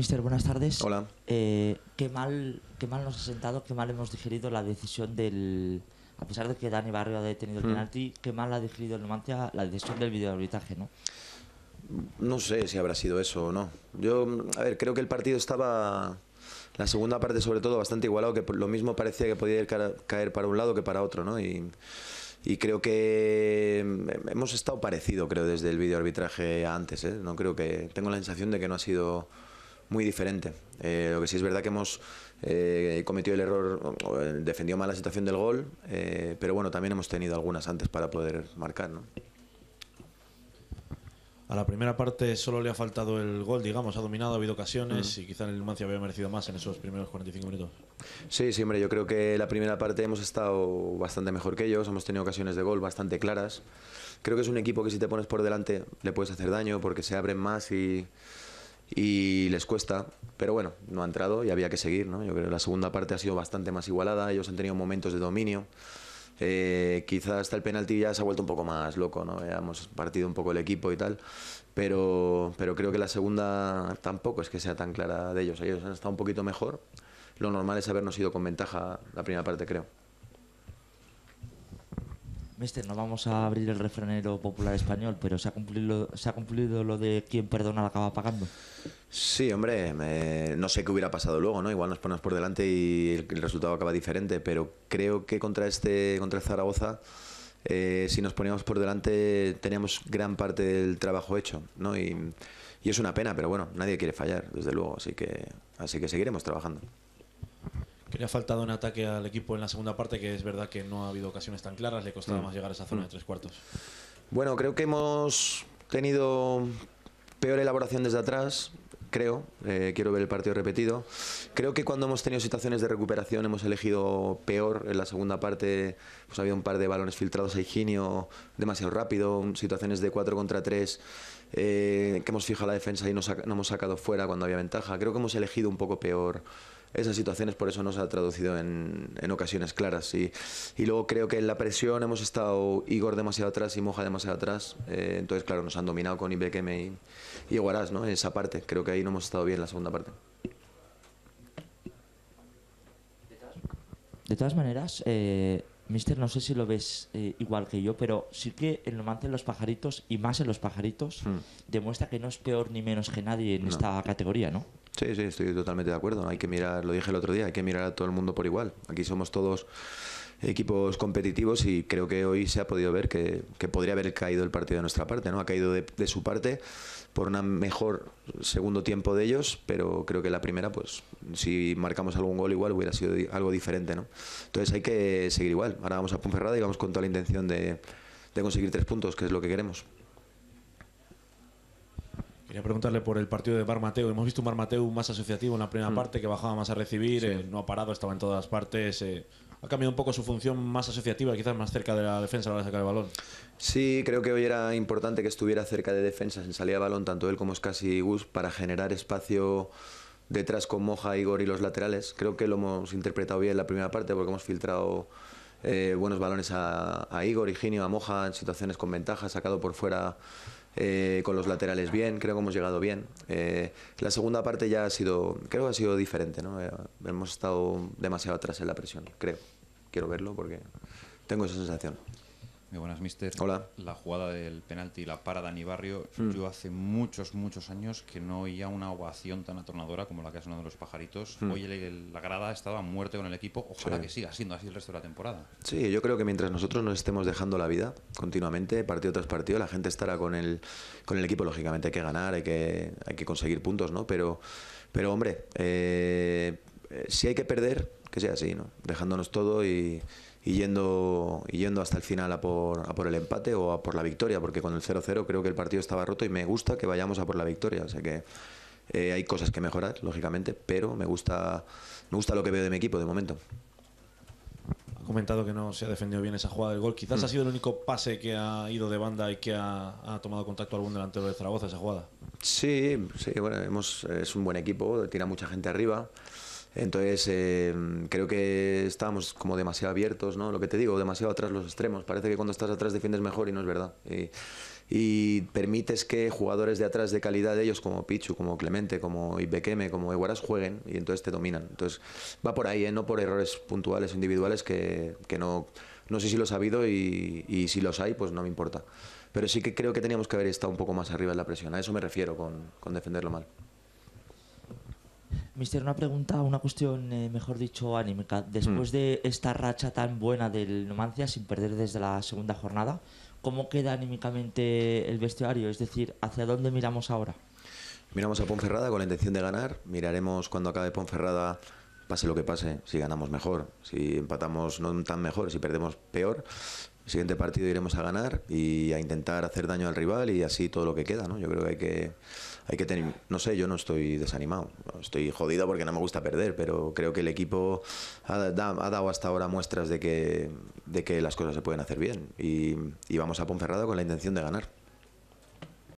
Mister, buenas tardes. Hola. Eh, qué, mal, qué mal nos ha sentado, qué mal hemos digerido la decisión del... A pesar de que Dani Barrio ha detenido el hmm. penalti, qué mal ha digerido el Numancia la decisión del videoarbitraje, ¿no? No sé si habrá sido eso o no. Yo, a ver, creo que el partido estaba... La segunda parte, sobre todo, bastante igualado, que lo mismo parecía que podía caer para un lado que para otro, ¿no? Y, creo que hemos estado parecido, creo, desde el videoarbitraje antes, ¿eh? No creo que... Tengo la sensación de que no ha sido muy diferente. Eh, lo que sí es verdad que hemos eh, cometido el error, eh, defendió mal la situación del gol, pero bueno, también hemos tenido algunas antes para poder marcar. ¿no? A la primera parte solo le ha faltado el gol, digamos, ha dominado, ha habido ocasiones mm. y quizá el Numancia había merecido más en esos primeros 45 minutos. Sí, sí, hombre, yo creo que la primera parte hemos estado bastante mejor que ellos, hemos tenido ocasiones de gol bastante claras. Creo que es un equipo que si te pones por delante le puedes hacer daño porque se abren más y y les cuesta. Pero bueno, no ha entrado y había que seguir, ¿no? Yo creo que la segunda parte ha sido bastante más igualada, ellos han tenido momentos de dominio. Eh, quizás hasta el penalti ya se ha vuelto un poco más loco, ¿no? Ya hemos partido un poco el equipo y tal, pero, pero creo que la segunda tampoco es que sea tan clara de ellos. Ellos han estado un poquito mejor. Lo normal es habernos ido con ventaja la primera parte, creo. Mister, no vamos a abrir el refranero popular español, pero ¿se ha cumplido, ¿se ha cumplido lo de quien perdona acaba pagando? Sí, hombre, no sé qué hubiera pasado luego, ¿no? Igual nos ponemos por delante y el, resultado acaba diferente, pero creo que contra este, contra Zaragoza, eh, si nos poníamos por delante, teníamos gran parte del trabajo hecho, ¿no? Y, y es una pena, pero bueno, nadie quiere fallar, desde luego, así que, así que seguiremos trabajando que le ha faltado un ataque al equipo en la segunda parte, que es verdad que no ha habido ocasiones tan claras, le costaba mm. más llegar a esa zona mm. de tres cuartos. Bueno, creo que hemos tenido peor elaboración desde atrás, creo. Eh, quiero ver el partido repetido. Creo que cuando hemos tenido situaciones de recuperación hemos elegido peor. En la segunda parte pues había un par de balones filtrados a Higinio demasiado rápido, situaciones de 4 contra 3 eh, que hemos fijado la defensa y no hemos sacado fuera cuando había ventaja. Creo que hemos elegido un poco peor esas situaciones por eso nos ha traducido en, ocasiones claras. Y, y, luego creo que en la presión hemos estado Igor demasiado atrás y Moja demasiado atrás. Eh, entonces, claro, nos han dominado con Ibequeme y, y ¿no? ¿no? Esa parte. Creo que ahí no hemos estado bien la segunda parte. De todas maneras, eh, Mister, no sé si lo ves eh, igual que yo, pero sí que el romance en los pajaritos, y más en los pajaritos, mm. demuestra que no es peor ni menos que nadie en esta categoría, ¿no? Sí, sí, estoy totalmente de acuerdo. Hay que mirar, lo dije el otro día, hay que mirar a todo el mundo por igual. Aquí somos todos equipos competitivos y creo que hoy se ha podido ver que, que podría haber caído el partido de nuestra parte, ¿no? Ha caído de, su parte por un mejor segundo tiempo de ellos, pero creo que la primera, pues, si marcamos algún gol igual hubiera sido algo diferente, ¿no? Entonces hay que seguir igual. Ahora vamos a Ponferrada y vamos con toda la intención de conseguir tres puntos, que es lo que queremos. Quería preguntarle por el partido de Bar Mateo, Hemos visto un Bar Mateo más asociativo en la primera mm. parte, que bajaba más a recibir, eh, no ha parado, estaba en todas partes. Eh. ha cambiado un poco su función más asociativa, quizás más cerca de la defensa a la hora de sacar el balón. Sí, creo que hoy era importante que estuviera cerca de defensas en salida de balón, tanto él como Scassi y Gus, para generar espacio detrás con Moja, Igor y los laterales. Creo que lo hemos interpretado bien en la primera parte porque hemos filtrado eh, buenos balones a, a Igor, Higinio, a Moja en situaciones con ventaja, sacado por fuera eh, con los laterales bien, creo que hemos llegado bien. Eh, la segunda parte ya ha sido, creo que ha sido diferente, ¿no? Eh, hemos estado demasiado atrás en la presión, creo. Quiero verlo porque tengo esa sensación. Muy buenas, mister. Hola. La jugada del penalti y la para Dani Barrio. Hmm. Yo hace muchos, muchos años que no oía una ovación tan atornadora como la que ha sonado los pajaritos. Hmm. Hoy la grada estaba a muerte con el equipo. Ojalá que siga siendo así el resto de la temporada. Sí, yo creo que mientras nosotros nos estemos dejando la vida continuamente, partido tras partido, la gente estará con el, con el equipo. Lógicamente hay que ganar, hay que, hay que conseguir puntos, ¿no? Pero, pero hombre, eh, eh, si hay que perder, que sea así, ¿no? Dejándonos todo y yendo, yendo hasta el final a por, por el empate o a por la victoria, porque con el 0-0 creo que el partido estaba roto y me gusta que vayamos a por la victoria. O sea que eh, hay cosas que mejorar, lógicamente, pero me gusta, me gusta lo que veo de mi equipo de momento. Ha comentado que no se ha defendido bien esa jugada del gol. Quizás mm. ha sido el único pase que ha ido de banda y que ha, tomado contacto algún delantero de Zaragoza esa jugada. Sí, es un buen equipo, tira mucha gente arriba. Entonces, eh, creo que estábamos como demasiado abiertos, ¿no? Lo que te digo, demasiado atrás los extremos. Parece que cuando estás atrás defiendes mejor y no es verdad. Y, permites que jugadores de atrás de calidad de ellos, como Pichu, como Clemente, como Ibequeme, como Eguaras, jueguen y entonces te dominan. Entonces, va por ahí, ¿eh? No por errores puntuales, individuales, que, no, sé si los ha habido y, y si los hay, pues no me importa. Pero sí que creo que teníamos que haber estado un poco más arriba en la presión. A eso me refiero con, con defenderlo mal. Mister, una pregunta, una cuestión, eh, mejor dicho, anímica. Mm. Después de esta racha tan buena del Numancia, sin perder desde la segunda jornada, ¿cómo queda anímicamente el vestuario? Es decir, ¿hacia dónde miramos ahora? Miramos a Ponferrada con la intención de ganar. Miraremos cuando acabe Ponferrada pase lo que pase, si ganamos mejor, si empatamos no tan mejor, si perdemos peor, el siguiente partido iremos a ganar y a intentar hacer daño al rival y así todo lo que queda, ¿no? Yo creo que hay que, hay que tener, no sé, yo no estoy desanimado, estoy jodido porque no me gusta perder, pero creo que el equipo ha, dado hasta ahora muestras de que, de que las cosas se pueden hacer bien y, y vamos a Ponferrada con la intención de ganar.